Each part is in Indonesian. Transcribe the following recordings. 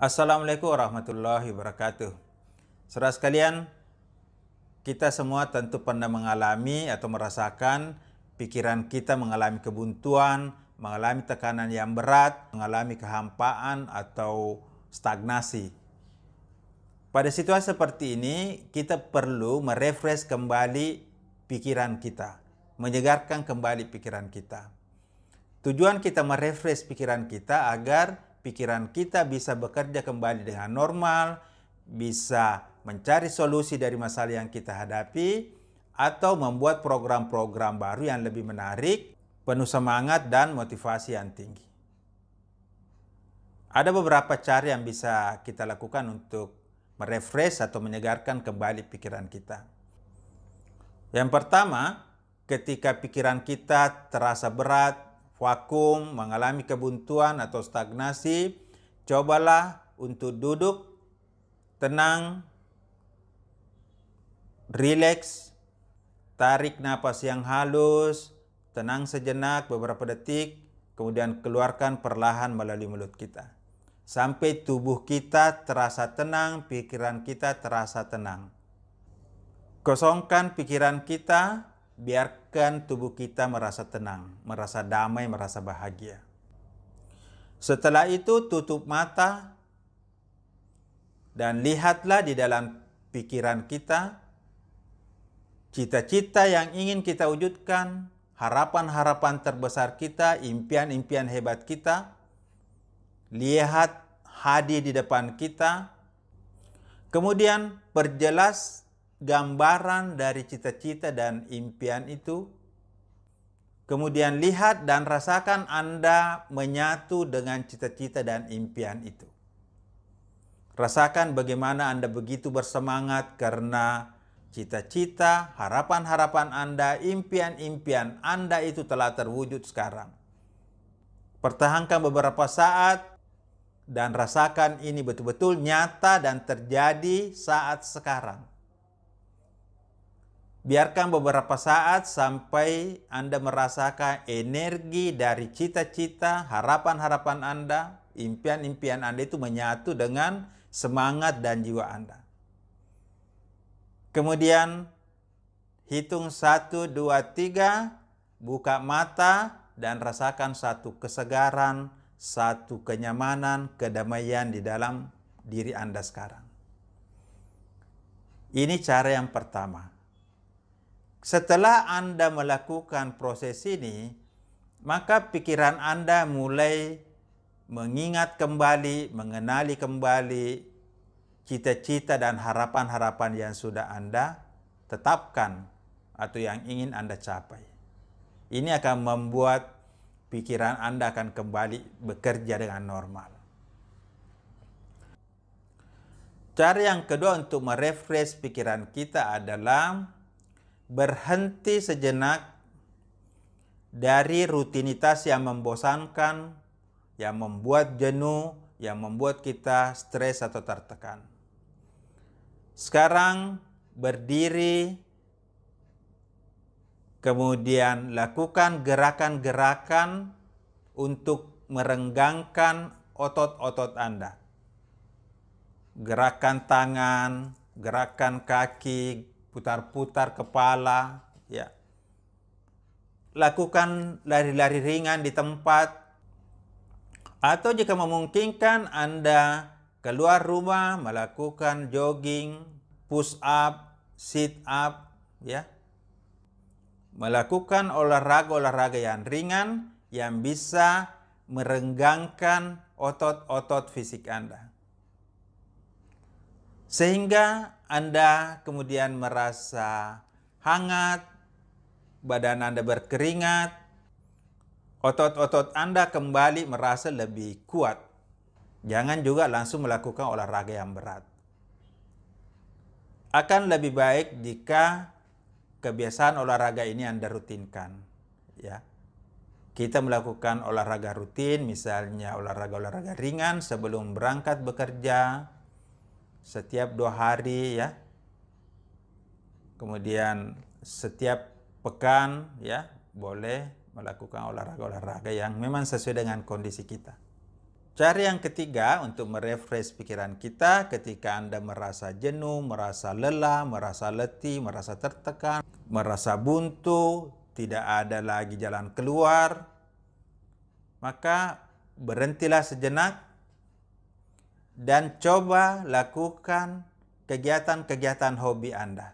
Assalamualaikum warahmatullahi wabarakatuh. Saudara sekalian, kita semua tentu pernah mengalami atau merasakan pikiran kita mengalami kebuntuan, mengalami tekanan yang berat, mengalami kehampaan atau stagnasi. Pada situasi seperti ini, kita perlu merefresh kembali pikiran kita, menyegarkan kembali pikiran kita. Tujuan kita merefresh pikiran kita agar pikiran kita bisa bekerja kembali dengan normal, bisa mencari solusi dari masalah yang kita hadapi, atau membuat program-program baru yang lebih menarik, penuh semangat dan motivasi yang tinggi. Ada beberapa cara yang bisa kita lakukan untuk merefresh atau menyegarkan kembali pikiran kita. Yang pertama, ketika pikiran kita terasa berat, vakum, mengalami kebuntuan atau stagnasi, cobalah untuk duduk tenang, rileks, tarik nafas yang halus, tenang sejenak beberapa detik, kemudian keluarkan perlahan melalui mulut kita. Sampai tubuh kita terasa tenang, pikiran kita terasa tenang. Kosongkan pikiran kita biarkan tubuh kita merasa tenang, merasa damai, merasa bahagia. Setelah itu tutup mata dan lihatlah di dalam pikiran kita cita-cita yang ingin kita wujudkan, harapan-harapan terbesar kita, impian-impian hebat kita. Lihat hadir di depan kita. Kemudian perjelas gambaran dari cita-cita dan impian itu. Kemudian lihat dan rasakan Anda menyatu dengan cita-cita dan impian itu. Rasakan bagaimana Anda begitu bersemangat karena cita-cita, harapan-harapan Anda, impian-impian Anda itu telah terwujud sekarang. Pertahankan beberapa saat dan rasakan ini betul-betul nyata dan terjadi saat sekarang. Biarkan beberapa saat sampai Anda merasakan energi dari cita-cita, harapan-harapan Anda, impian-impian Anda itu menyatu dengan semangat dan jiwa Anda. Kemudian hitung satu dua tiga buka mata dan rasakan satu kesegaran, satu kenyamanan, kedamaian di dalam diri Anda sekarang. Ini cara yang pertama setelah Anda melakukan proses ini, maka pikiran Anda mulai mengingat kembali, mengenali kembali cita-cita dan harapan-harapan yang sudah Anda tetapkan atau yang ingin Anda capai. Ini akan membuat pikiran Anda akan kembali bekerja dengan normal. Cara yang kedua untuk merefresh pikiran kita adalah berhenti sejenak dari rutinitas yang membosankan, yang membuat jenuh, yang membuat kita stres atau tertekan. Sekarang berdiri, kemudian lakukan gerakan-gerakan untuk merenggangkan otot-otot Anda. Gerakan tangan, gerakan kaki, putar-putar kepala, ya. Lakukan lari-lari ringan di tempat atau jika memungkinkan Anda keluar rumah melakukan jogging, push up, sit up, ya. Melakukan olahraga-olahraga yang ringan yang bisa merenggangkan otot-otot fisik Anda. Sehingga Anda kemudian merasa hangat, badan Anda berkeringat, otot-otot Anda kembali merasa lebih kuat. Jangan juga langsung melakukan olahraga yang berat. Akan lebih baik jika kebiasaan olahraga ini Anda rutinkan, ya. Kita melakukan olahraga rutin, misalnya olahraga-olahraga ringan sebelum berangkat bekerja, setiap dua hari ya kemudian setiap pekan ya boleh melakukan olahraga-olahraga yang memang sesuai dengan kondisi kita. Cara yang ketiga untuk merefresh pikiran kita ketika Anda merasa jenuh, merasa lelah, merasa letih, merasa tertekan, merasa buntu, tidak ada lagi jalan keluar, maka berhentilah sejenak dan coba lakukan kegiatan-kegiatan hobi Anda.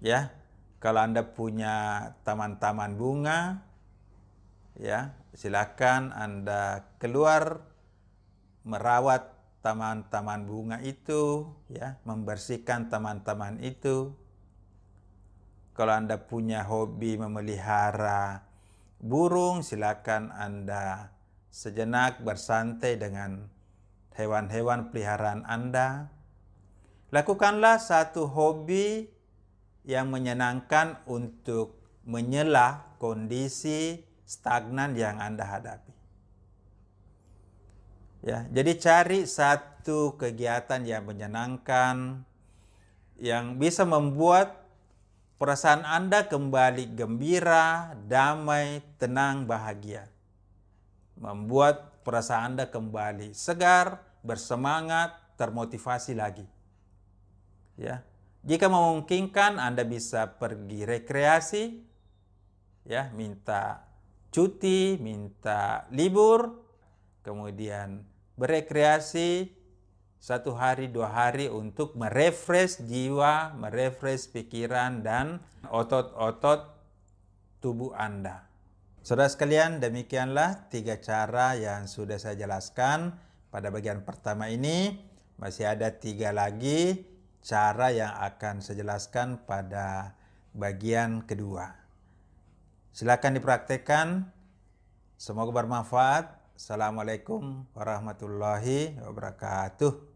Ya, kalau Anda punya taman-taman bunga, ya, silakan Anda keluar merawat taman-taman bunga itu, ya, membersihkan taman-taman itu. Kalau Anda punya hobi memelihara burung, silakan Anda sejenak bersantai dengan hewan-hewan peliharaan Anda. Lakukanlah satu hobi yang menyenangkan untuk menyela kondisi stagnan yang Anda hadapi. Ya, jadi cari satu kegiatan yang menyenangkan yang bisa membuat perasaan Anda kembali gembira, damai, tenang, bahagia. Membuat perasaan Anda kembali segar, bersemangat, termotivasi lagi. Ya. Jika memungkinkan Anda bisa pergi rekreasi, ya, minta cuti, minta libur, kemudian berekreasi satu hari dua hari untuk merefresh jiwa, merefresh pikiran dan otot-otot tubuh Anda. Saudara sekalian, demikianlah tiga cara yang sudah saya jelaskan pada bagian pertama ini. Masih ada tiga lagi cara yang akan saya jelaskan pada bagian kedua. Silakan dipraktekkan. Semoga bermanfaat. Assalamualaikum warahmatullahi wabarakatuh.